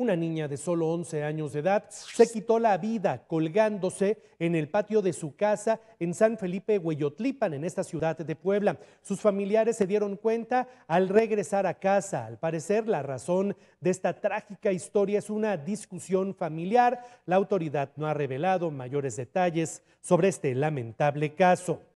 Una niña de solo 11 años de edad se quitó la vida colgándose en el patio de su casa en San Felipe Hueyotlipan, en esta ciudad de Puebla. Sus familiares se dieron cuenta al regresar a casa. Al parecer, la razón de esta trágica historia es una discusión familiar. La autoridad no ha revelado mayores detalles sobre este lamentable caso.